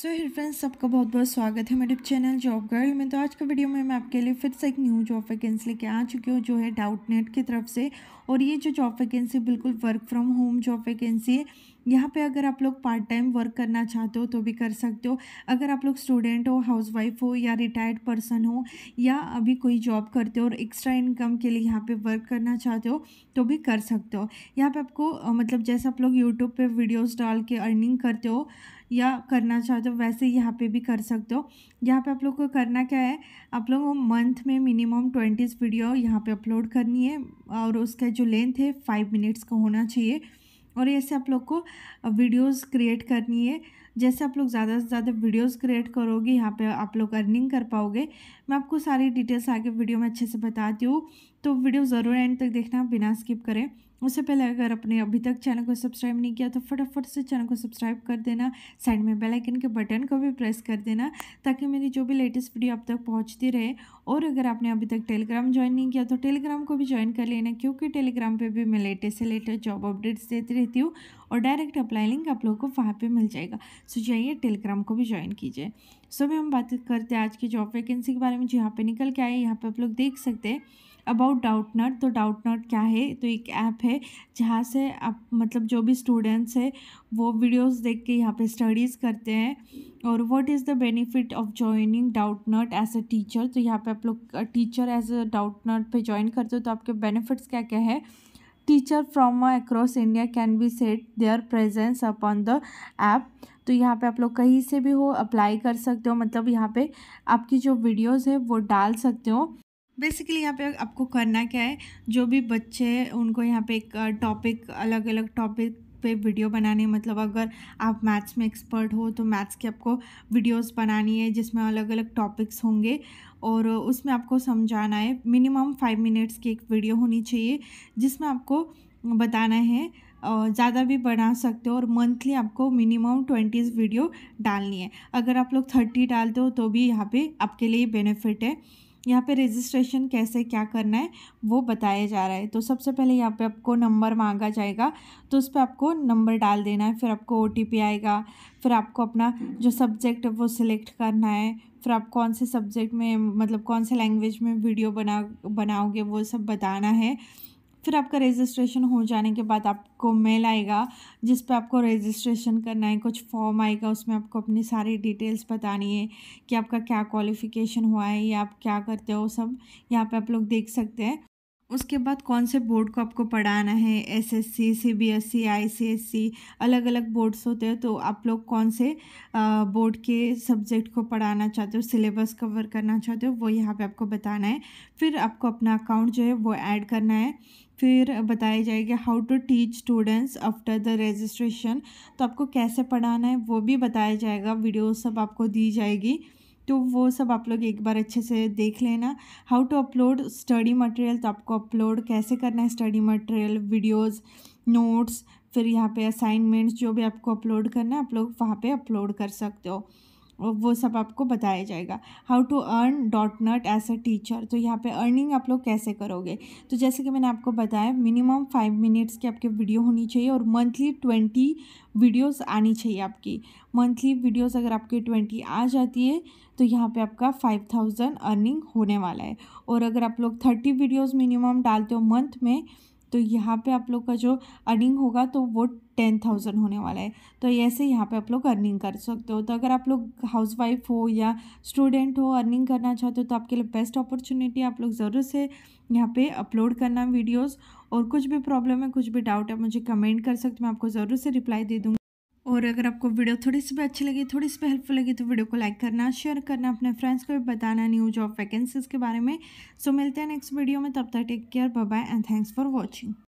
so hello friends सबका बहुत बहुत स्वागत है मेरे चैनल जॉब गर्ल में तो आज के वीडियो में मैं आपके लिए फिर से एक न्यू जॉब वैकेंसी लेके आ चुकी हूँ जो है डाउट नेट की तरफ से और ये जो जॉब वैकेंसी बिल्कुल work from home job vacancy है यहाँ पे अगर आप लोग पार्ट टाइम वर्क करना चाहते हो तो भी कर सकते हो अगर आप लोग स्टूडेंट हो हाउसवाइफ हो या रिटायर्ड पर्सन हो या अभी कोई जॉब करते हो और एक्स्ट्रा इनकम के लिए यहाँ पे वर्क करना चाहते हो तो भी कर सकते हो यहाँ पे आपको मतलब जैसे आप लोग यूट्यूब पे वीडियोस डाल के अर्निंग करते हो या करना चाहते हो वैसे यहाँ पे भी कर सकते हो यहाँ पे आप लोग को करना क्या है आप लोग मंथ में मिनिमम ट्वेंटीज़ वीडियो यहाँ पे अपलोड करनी है और उसका जो लेंथ है फाइव मिनट्स का होना चाहिए और ऐसे आप लोग को वीडियोस क्रिएट करनी है जैसे आप लोग ज़्यादा से ज़्यादा वीडियोस क्रिएट करोगे यहाँ पे आप लोग अर्निंग कर पाओगे मैं आपको सारी डिटेल्स आगे वीडियो में अच्छे से बताती हूँ तो वीडियो ज़रूर एंड तक देखना बिना स्किप करें उससे पहले अगर आपने अभी तक चैनल को सब्सक्राइब नहीं किया तो फटाफट से चैनल को सब्सक्राइब कर देना साइड में बेल आइकन के बटन को भी प्रेस कर देना ताकि मेरी जो भी लेटेस्ट वीडियो अब तक पहुंचती रहे और अगर आपने अभी तक टेलीग्राम ज्वाइन नहीं किया तो टेलीग्राम को भी ज्वाइन कर लेना क्योंकि टेलीग्राम पर भी मैं लेटेस्ट से लेटेस्ट जॉब अपडेट्स देती रहती हूँ और डायरेक्ट अप्लाई लिंक आप लोगों को वहाँ पे मिल जाएगा सो जाइए टेलीग्राम को भी ज्वाइन कीजिए सो भी हम बात करते हैं आज की जॉब वैकेंसी के बारे में जो यहाँ पे निकल के आए यहाँ पे आप लोग देख सकते हैं अबाउट डाउट नट तो डाउट नट क्या है तो एक ऐप है जहाँ से आप मतलब जो भी स्टूडेंट्स है वो वीडियोस देख के यहाँ पे स्टडीज़ करते हैं और what is the benefit of joining Doubtnut as a teacher तो यहाँ पे आप लोग teacher as a Doubtnut पे ज्वाइन करते हो तो आपके बेनिफिट्स क्या क्या है teacher from across India can be set their presence upon the app तो यहाँ पे आप लोग कहीं से भी हो अप्लाई कर सकते हो मतलब यहाँ पे आपकी जो वीडियोस है वो डाल सकते हो बेसिकली यहाँ पे आपको करना क्या है जो भी बच्चे हैं उनको यहाँ पे एक टॉपिक अलग अलग टॉपिक पे वीडियो बनाने मतलब अगर आप मैथ्स में एक्सपर्ट हो तो मैथ्स की आपको वीडियोस बनानी है जिसमें अलग अलग टॉपिक्स होंगे और उसमें आपको समझाना है मिनिमम फाइव मिनट्स की एक वीडियो होनी चाहिए जिसमें आपको बताना है ज़्यादा भी बढ़ा सकते हो और मंथली आपको मिनिमम ट्वेंटीज़ वीडियो डालनी है अगर आप लोग थर्टी डालते हो तो भी यहाँ पे आपके लिए बेनिफिट है यहाँ पे रजिस्ट्रेशन कैसे क्या करना है वो बताया जा रहा है तो सबसे पहले यहाँ पे आपको नंबर मांगा जाएगा तो उस पर आपको नंबर डाल देना है फिर आपको ओ आएगा फिर आपको अपना जो सब्जेक्ट है वो सिलेक्ट करना है फिर आप कौन से सब्जेक्ट में मतलब कौन से लैंग्वेज में वीडियो बना बनाओगे वो सब बताना है फिर आपका रजिस्ट्रेशन हो जाने के बाद आपको मेल आएगा जिस पर आपको रजिस्ट्रेशन करना है कुछ फॉर्म आएगा उसमें आपको अपनी सारी डिटेल्स बतानी है कि आपका क्या क्वालिफिकेशन हुआ है या आप क्या करते हो सब यहाँ पे आप लोग देख सकते हैं उसके बाद कौन से बोर्ड को आपको पढ़ाना है एसएससी सीबीएसई सी अलग अलग बोर्ड्स होते हैं तो आप लोग कौन से बोर्ड के सब्जेक्ट को पढ़ाना चाहते हो सिलेबस कवर करना चाहते हो वो यहाँ पे आपको बताना है फिर आपको अपना अकाउंट जो है वो ऐड करना है फिर बताया जाएगा how to teach students after the registration तो आपको कैसे पढ़ाना है वो भी बताया जाएगा वीडियो सब आपको दी जाएगी तो वो सब आप लोग एक बार अच्छे से देख लेना how to upload study material तो आपको अपलोड कैसे करना है स्टडी मटेरियल वीडियोस नोट्स फिर यहाँ पे असाइनमेंट्स जो भी आपको अपलोड करना है आप लोग वहाँ पे अपलोड कर सकते हो वो सब आपको बताया जाएगा how to earn Doubtnut as a teacher तो यहाँ पे अर्निंग आप लोग कैसे करोगे तो जैसे कि मैंने आपको बताया मिनिमम फाइव मिनट्स की आपके वीडियो होनी चाहिए और मंथली ट्वेंटी वीडियोस आनी चाहिए आपकी मंथली वीडियोस अगर आपकी ट्वेंटी आ जाती है तो यहाँ पे आपका फाइव थाउजेंड अर्निंग होने वाला है और अगर आप लोग थर्टी वीडियोज़ मिनिमम डालते हो मंथ में तो यहाँ पे आप लोग का जो अर्निंग होगा तो वो टेन थाउजेंड होने वाला है तो ऐसे यहाँ पे आप लोग अर्निंग कर सकते हो तो अगर आप लोग हाउस वाइफ हो या स्टूडेंट हो अर्निंग करना चाहते हो तो आपके लिए बेस्ट अपॉर्चुनिटी आप लोग ज़रूर से यहाँ पे अपलोड करना वीडियोस और कुछ भी प्रॉब्लम है कुछ भी डाउट है मुझे कमेंट कर सकते हो मैं आपको ज़रूर से रिप्लाई दे दूँगी और अगर आपको वीडियो थोड़ी सी भी अच्छी लगी थोड़ी सी भी हेल्पफुल लगी तो वीडियो को लाइक करना शेयर करना अपने फ्रेंड्स को भी बताना न्यू जॉब वैकेंसीज़ के बारे में सो मिलते हैं नेक्स्ट वीडियो में तब तक take care bye bye and thanks for watching